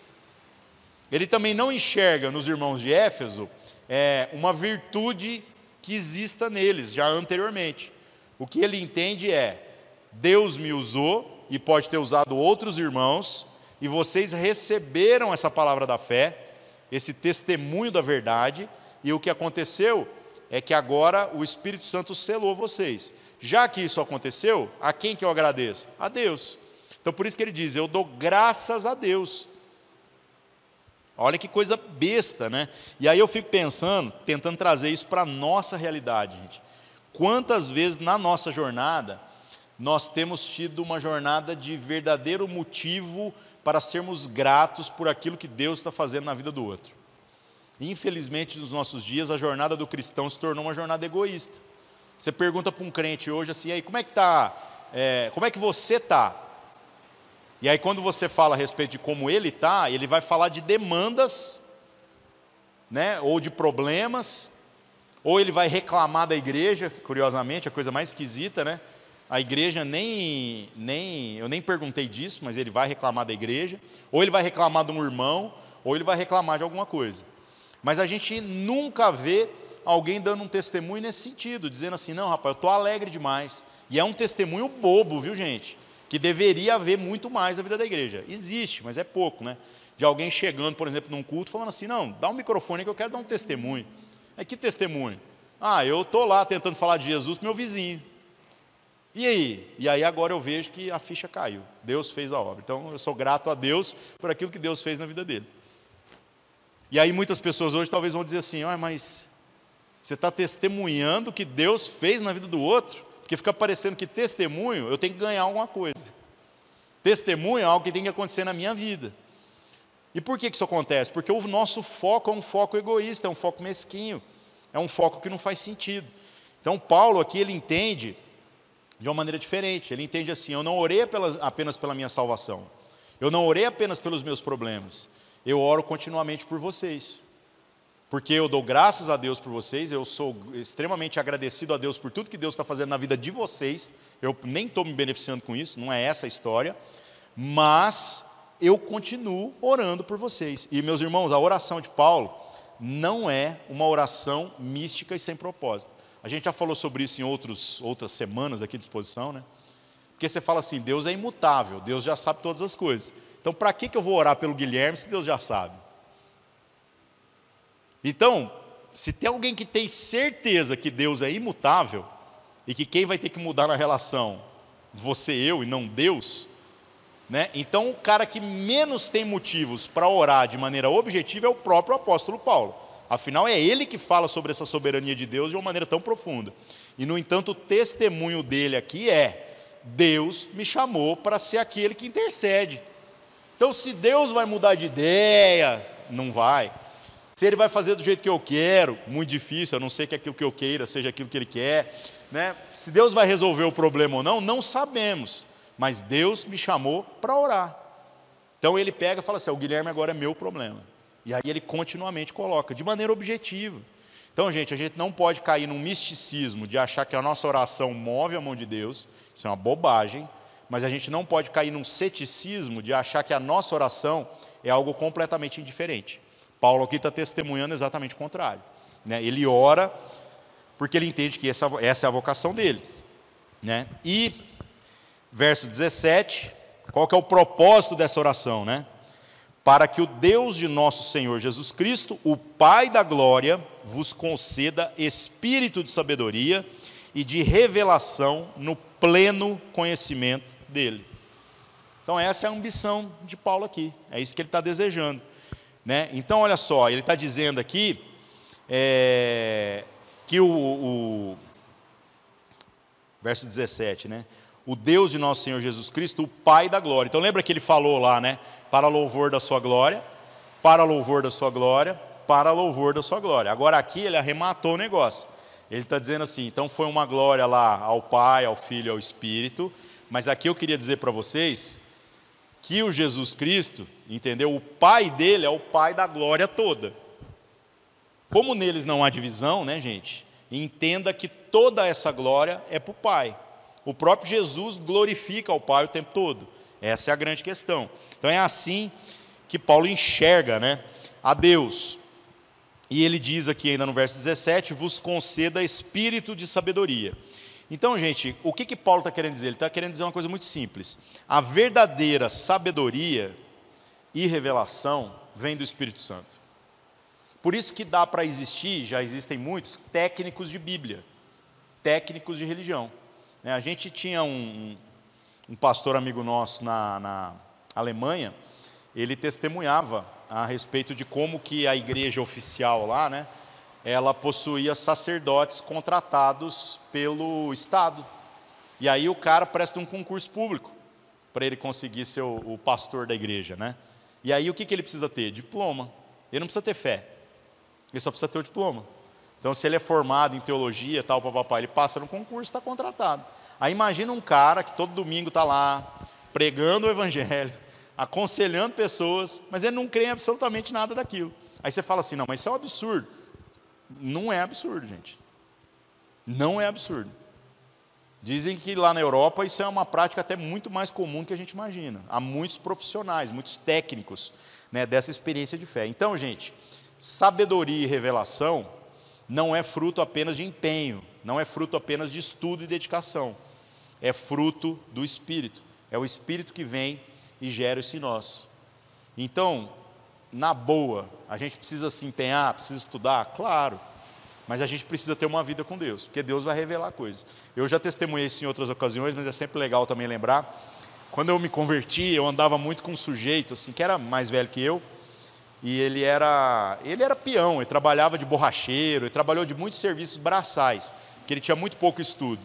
Ele também não enxerga nos irmãos de Éfeso é, uma virtude que exista neles já anteriormente. O que ele entende é: Deus me usou e pode ter usado outros irmãos, e vocês receberam essa palavra da fé esse testemunho da verdade, e o que aconteceu é que agora o Espírito Santo selou vocês. Já que isso aconteceu, a quem que eu agradeço? A Deus. Então por isso que ele diz: Eu dou graças a Deus. Olha que coisa besta, né? E aí eu fico pensando, tentando trazer isso para a nossa realidade, gente. Quantas vezes na nossa jornada nós temos tido uma jornada de verdadeiro motivo para sermos gratos por aquilo que Deus está fazendo na vida do outro. Infelizmente, nos nossos dias, a jornada do cristão se tornou uma jornada egoísta. Você pergunta para um crente hoje assim, aí como é que tá? É, como é que você tá? E aí quando você fala a respeito de como ele tá, ele vai falar de demandas, né? Ou de problemas, ou ele vai reclamar da igreja. Curiosamente, a coisa mais esquisita, né? a igreja nem, nem. Eu nem perguntei disso, mas ele vai reclamar da igreja, ou ele vai reclamar de um irmão, ou ele vai reclamar de alguma coisa. Mas a gente nunca vê alguém dando um testemunho nesse sentido, dizendo assim: não, rapaz, eu estou alegre demais. E é um testemunho bobo, viu, gente? Que deveria haver muito mais na vida da igreja. Existe, mas é pouco, né? De alguém chegando, por exemplo, num culto, falando assim: não, dá um microfone que eu quero dar um testemunho. É que testemunho? Ah, eu estou lá tentando falar de Jesus para meu vizinho. E aí? E aí agora eu vejo que a ficha caiu. Deus fez a obra. Então eu sou grato a Deus por aquilo que Deus fez na vida dele. E aí muitas pessoas hoje talvez vão dizer assim: ah, mas você está testemunhando que Deus fez na vida do outro? Porque fica parecendo que testemunho eu tenho que ganhar alguma coisa. Testemunho é algo que tem que acontecer na minha vida. E por que isso acontece? Porque o nosso foco é um foco egoísta, é um foco mesquinho, é um foco que não faz sentido. Então, Paulo aqui ele entende de uma maneira diferente. Ele entende assim: eu não orei apenas pela minha salvação, eu não orei apenas pelos meus problemas, eu oro continuamente por vocês. Porque eu dou graças a Deus por vocês, eu sou extremamente agradecido a Deus por tudo que Deus está fazendo na vida de vocês, eu nem estou me beneficiando com isso, não é essa a história, mas eu continuo orando por vocês. E, meus irmãos, a oração de Paulo não é uma oração mística e sem propósito. A gente já falou sobre isso em outros, outras semanas aqui de exposição, né? Porque você fala assim, Deus é imutável, Deus já sabe todas as coisas. Então, para que, que eu vou orar pelo Guilherme se Deus já sabe? Então, se tem alguém que tem certeza que Deus é imutável e que quem vai ter que mudar na relação, você, eu e não Deus, né? Então, o cara que menos tem motivos para orar de maneira objetiva é o próprio apóstolo Paulo. Afinal, é ele que fala sobre essa soberania de Deus de uma maneira tão profunda. E, no entanto, o testemunho dele aqui é: Deus me chamou para ser aquele que intercede. Então, se Deus vai mudar de ideia, não vai. Se ele vai fazer do jeito que eu quero, muito difícil, a não ser que aquilo que eu queira seja aquilo que ele quer. Né? Se Deus vai resolver o problema ou não, não sabemos. Mas Deus me chamou para orar. Então ele pega e fala assim: o Guilherme agora é meu problema. E aí ele continuamente coloca, de maneira objetiva. Então, gente, a gente não pode cair num misticismo de achar que a nossa oração move a mão de Deus, isso é uma bobagem, mas a gente não pode cair num ceticismo de achar que a nossa oração é algo completamente indiferente. Paulo aqui está testemunhando exatamente o contrário. Né? Ele ora porque ele entende que essa, essa é a vocação dele. Né? E, verso 17, qual que é o propósito dessa oração? Né? para que o Deus de nosso Senhor Jesus Cristo, o Pai da glória, vos conceda espírito de sabedoria e de revelação no pleno conhecimento dele. Então, essa é a ambição de Paulo aqui, é isso que ele está desejando. Né? Então, olha só, ele está dizendo aqui é, que o, o. Verso 17, né? O Deus de nosso Senhor Jesus Cristo, o Pai da glória. Então, lembra que ele falou lá, né? para louvor da sua glória, para louvor da sua glória, para louvor da sua glória. Agora aqui ele arrematou o negócio. Ele está dizendo assim: então foi uma glória lá ao Pai, ao Filho, ao Espírito, mas aqui eu queria dizer para vocês que o Jesus Cristo, entendeu? O Pai dele é o Pai da glória toda. Como neles não há divisão, né, gente? Entenda que toda essa glória é para o Pai. O próprio Jesus glorifica o Pai o tempo todo. Essa é a grande questão. Então é assim que Paulo enxerga né, a Deus. E ele diz aqui ainda no verso 17: vos conceda espírito de sabedoria. Então, gente, o que, que Paulo está querendo dizer? Ele está querendo dizer uma coisa muito simples. A verdadeira sabedoria e revelação vem do Espírito Santo. Por isso que dá para existir, já existem muitos, técnicos de Bíblia, técnicos de religião. A gente tinha um, um pastor amigo nosso na, na Alemanha, ele testemunhava a respeito de como que a igreja oficial lá, né, ela possuía sacerdotes contratados pelo Estado. E aí o cara presta um concurso público para ele conseguir ser o, o, pastor da igreja, né? E aí o que, que ele precisa ter? Diploma. Ele não precisa ter fé. Ele só precisa ter o diploma. Então, se ele é formado em teologia, tal, papai, ele passa no concurso, está contratado. Aí imagina um cara que todo domingo está lá, pregando o evangelho, aconselhando pessoas, mas ele não crê em absolutamente nada daquilo. Aí você fala assim: não, mas isso é um absurdo. Não é absurdo, gente. Não é absurdo. Dizem que lá na Europa isso é uma prática até muito mais comum que a gente imagina. Há muitos profissionais, muitos técnicos né, dessa experiência de fé. Então, gente, sabedoria e revelação não é fruto apenas de empenho, não é fruto apenas de estudo e dedicação é fruto do Espírito. É o Espírito que vem e gera isso em nós. Então, na boa, a gente precisa se empenhar, precisa estudar, claro, mas a gente precisa ter uma vida com Deus, porque Deus vai revelar coisas. Eu já testemunhei isso em outras ocasiões, mas é sempre legal também lembrar. Quando eu me converti, eu andava muito com um sujeito assim que era mais velho que eu, e ele era, ele era peão, ele trabalhava de borracheiro, ele trabalhou de muitos serviços braçais, porque ele tinha muito pouco estudo.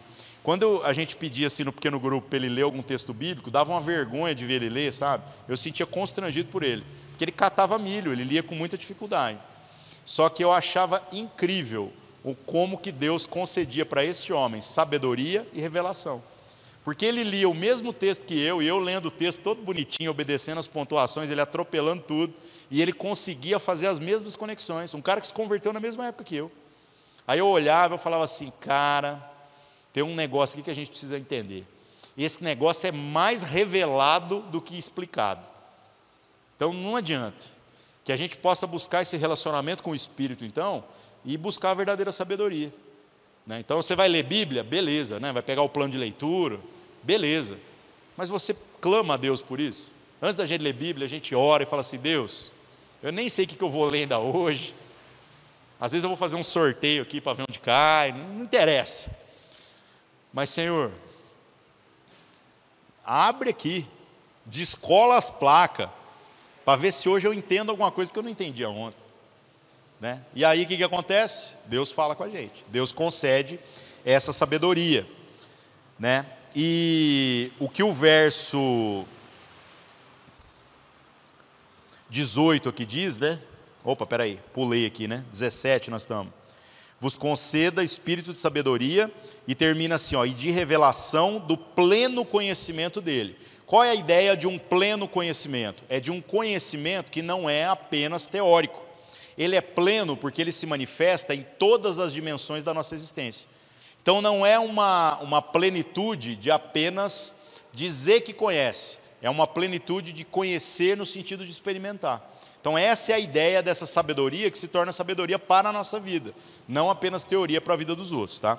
Quando a gente pedia assim no pequeno grupo para ele ler algum texto bíblico, dava uma vergonha de ver ele ler, sabe? Eu sentia constrangido por ele, porque ele catava milho, ele lia com muita dificuldade. Só que eu achava incrível o como que Deus concedia para esse homem sabedoria e revelação. Porque ele lia o mesmo texto que eu, e eu lendo o texto todo bonitinho, obedecendo as pontuações, ele atropelando tudo, e ele conseguia fazer as mesmas conexões. Um cara que se converteu na mesma época que eu. Aí eu olhava, eu falava assim, cara, tem um negócio aqui que a gente precisa entender. Esse negócio é mais revelado do que explicado. Então não adianta que a gente possa buscar esse relacionamento com o Espírito, então, e buscar a verdadeira sabedoria. Né? Então você vai ler Bíblia, beleza, né? vai pegar o plano de leitura, beleza. Mas você clama a Deus por isso? Antes da gente ler Bíblia, a gente ora e fala assim: Deus, eu nem sei o que eu vou ler ainda hoje. Às vezes eu vou fazer um sorteio aqui para ver onde cai, não interessa. Mas, Senhor, abre aqui, descola as placas, para ver se hoje eu entendo alguma coisa que eu não entendia ontem. Né? E aí o que, que acontece? Deus fala com a gente, Deus concede essa sabedoria. Né? E o que o verso 18 aqui diz, né? Opa, peraí, pulei aqui, né? 17 nós estamos. Vos conceda espírito de sabedoria e termina assim, ó, e de revelação do pleno conhecimento dele. Qual é a ideia de um pleno conhecimento? É de um conhecimento que não é apenas teórico. Ele é pleno porque ele se manifesta em todas as dimensões da nossa existência. Então não é uma, uma plenitude de apenas dizer que conhece, é uma plenitude de conhecer no sentido de experimentar. Então, essa é a ideia dessa sabedoria que se torna sabedoria para a nossa vida, não apenas teoria para a vida dos outros, tá?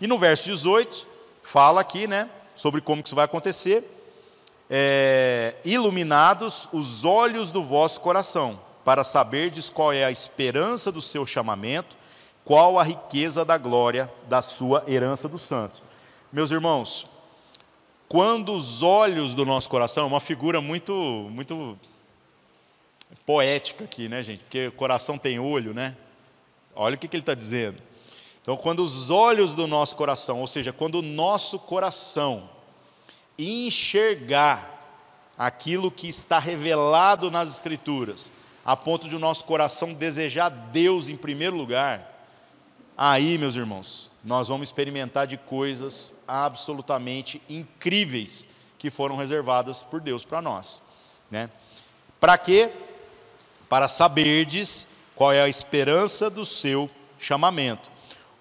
E no verso 18, fala aqui, né, sobre como que isso vai acontecer. É, iluminados os olhos do vosso coração, para saberdes qual é a esperança do seu chamamento, qual a riqueza da glória da sua herança dos santos. Meus irmãos, quando os olhos do nosso coração, é uma figura muito muito poética aqui, né, gente? Porque o coração tem olho, né? Olha o que, que ele está dizendo. Então, quando os olhos do nosso coração, ou seja, quando o nosso coração enxergar aquilo que está revelado nas Escrituras, a ponto de o nosso coração desejar Deus em primeiro lugar, aí, meus irmãos, nós vamos experimentar de coisas absolutamente incríveis que foram reservadas por Deus para nós. Né? Para quê? Para saberdes qual é a esperança do seu chamamento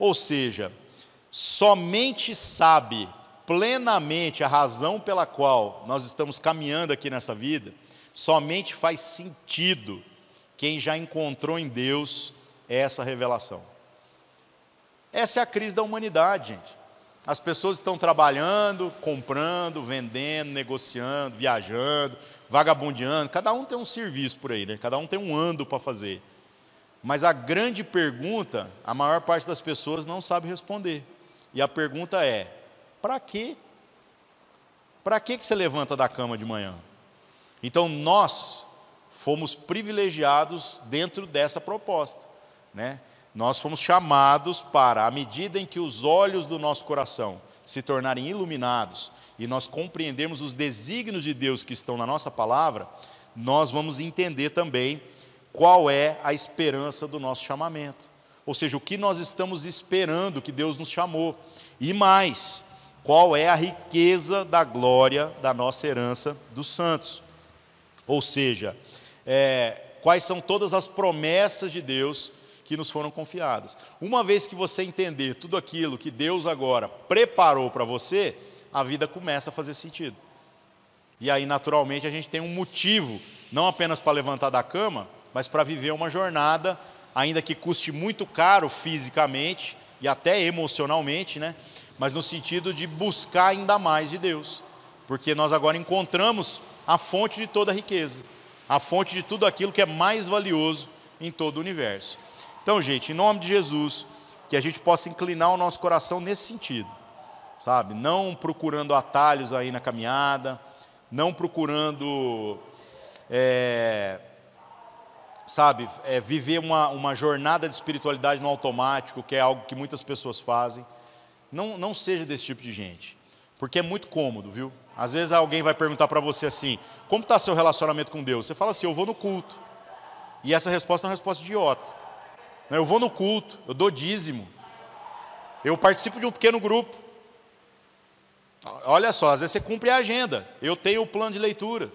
ou seja, somente sabe plenamente a razão pela qual nós estamos caminhando aqui nessa vida, somente faz sentido quem já encontrou em Deus essa revelação. Essa é a crise da humanidade, gente. As pessoas estão trabalhando, comprando, vendendo, negociando, viajando, vagabundeando. Cada um tem um serviço por aí, né? Cada um tem um ando para fazer. Mas a grande pergunta, a maior parte das pessoas não sabe responder. E a pergunta é: para quê? Para que você levanta da cama de manhã? Então nós fomos privilegiados dentro dessa proposta, né? Nós fomos chamados para, à medida em que os olhos do nosso coração se tornarem iluminados e nós compreendermos os desígnios de Deus que estão na nossa palavra, nós vamos entender também qual é a esperança do nosso chamamento. Ou seja, o que nós estamos esperando que Deus nos chamou. E mais, qual é a riqueza da glória da nossa herança dos santos. Ou seja, é, quais são todas as promessas de Deus que nos foram confiadas. Uma vez que você entender tudo aquilo que Deus agora preparou para você, a vida começa a fazer sentido. E aí, naturalmente, a gente tem um motivo, não apenas para levantar da cama, mas para viver uma jornada, ainda que custe muito caro fisicamente e até emocionalmente, né? mas no sentido de buscar ainda mais de Deus, porque nós agora encontramos a fonte de toda a riqueza, a fonte de tudo aquilo que é mais valioso em todo o universo. Então, gente, em nome de Jesus, que a gente possa inclinar o nosso coração nesse sentido, sabe? Não procurando atalhos aí na caminhada, não procurando. É sabe, é, viver uma, uma jornada de espiritualidade no automático, que é algo que muitas pessoas fazem. Não, não seja desse tipo de gente, porque é muito cômodo, viu? Às vezes alguém vai perguntar para você assim: como está seu relacionamento com Deus? Você fala assim: eu vou no culto. E essa resposta é uma resposta idiota. Né? Eu vou no culto, eu dou dízimo, eu participo de um pequeno grupo. Olha só, às vezes você cumpre a agenda. Eu tenho o plano de leitura.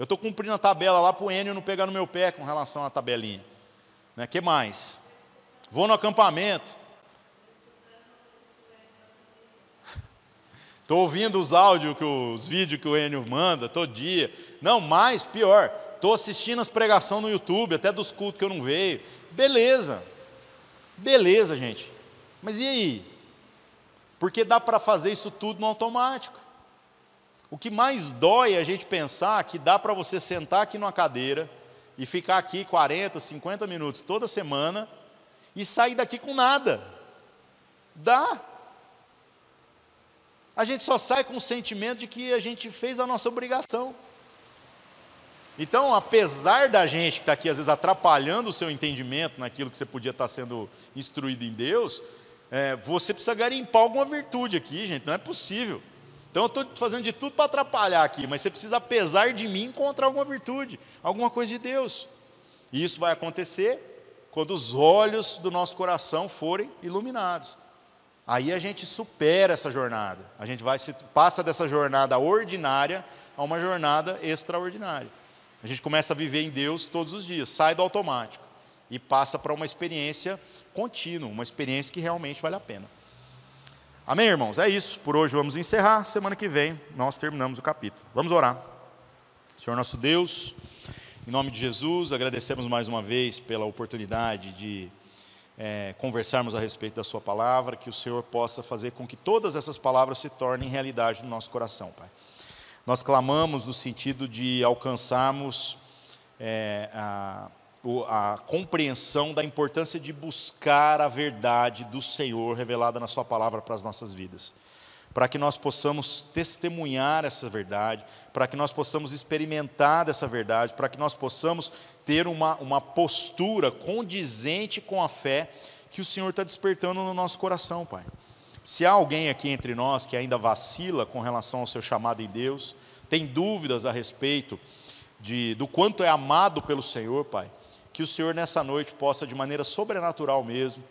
Eu estou cumprindo a tabela lá para o Enio não pegar no meu pé com relação à tabelinha. Né? que mais? Vou no acampamento. Estou ouvindo os áudios, que os vídeos que o Enio manda todo dia. Não, mais, pior, estou assistindo as pregações no YouTube, até dos cultos que eu não veio. Beleza. Beleza, gente. Mas e aí? Porque dá para fazer isso tudo no automático. O que mais dói é a gente pensar que dá para você sentar aqui numa cadeira e ficar aqui 40, 50 minutos toda semana e sair daqui com nada. Dá. A gente só sai com o sentimento de que a gente fez a nossa obrigação. Então, apesar da gente que está aqui, às vezes, atrapalhando o seu entendimento naquilo que você podia estar tá sendo instruído em Deus, é, você precisa garimpar alguma virtude aqui, gente, não é possível. Então eu estou fazendo de tudo para atrapalhar aqui, mas você precisa, apesar de mim, encontrar alguma virtude, alguma coisa de Deus. E isso vai acontecer quando os olhos do nosso coração forem iluminados. Aí a gente supera essa jornada. A gente vai se passa dessa jornada ordinária a uma jornada extraordinária. A gente começa a viver em Deus todos os dias, sai do automático e passa para uma experiência contínua, uma experiência que realmente vale a pena. Amém, irmãos? É isso. Por hoje vamos encerrar. Semana que vem nós terminamos o capítulo. Vamos orar. Senhor nosso Deus, em nome de Jesus, agradecemos mais uma vez pela oportunidade de é, conversarmos a respeito da Sua palavra. Que o Senhor possa fazer com que todas essas palavras se tornem realidade no nosso coração, Pai. Nós clamamos no sentido de alcançarmos é, a a compreensão da importância de buscar a verdade do Senhor revelada na Sua palavra para as nossas vidas, para que nós possamos testemunhar essa verdade, para que nós possamos experimentar dessa verdade, para que nós possamos ter uma, uma postura condizente com a fé que o Senhor está despertando no nosso coração, Pai. Se há alguém aqui entre nós que ainda vacila com relação ao seu chamado em Deus, tem dúvidas a respeito de, do quanto é amado pelo Senhor, Pai, que o Senhor nessa noite possa, de maneira sobrenatural mesmo,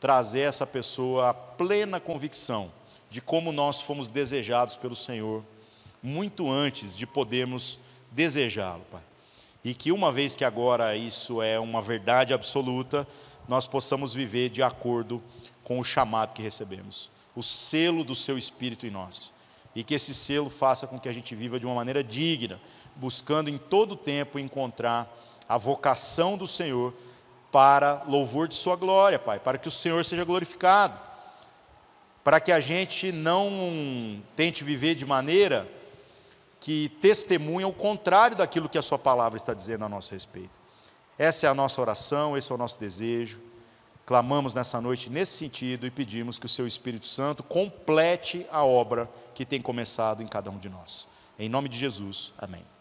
trazer essa pessoa a plena convicção de como nós fomos desejados pelo Senhor, muito antes de podermos desejá-lo, Pai. E que uma vez que agora isso é uma verdade absoluta, nós possamos viver de acordo com o chamado que recebemos, o selo do seu espírito em nós. E que esse selo faça com que a gente viva de uma maneira digna, buscando em todo tempo encontrar a vocação do Senhor para louvor de Sua glória, Pai, para que o Senhor seja glorificado, para que a gente não tente viver de maneira que testemunha o contrário daquilo que a Sua palavra está dizendo a nosso respeito. Essa é a nossa oração, esse é o nosso desejo. Clamamos nessa noite nesse sentido e pedimos que o Seu Espírito Santo complete a obra que tem começado em cada um de nós. Em nome de Jesus, amém.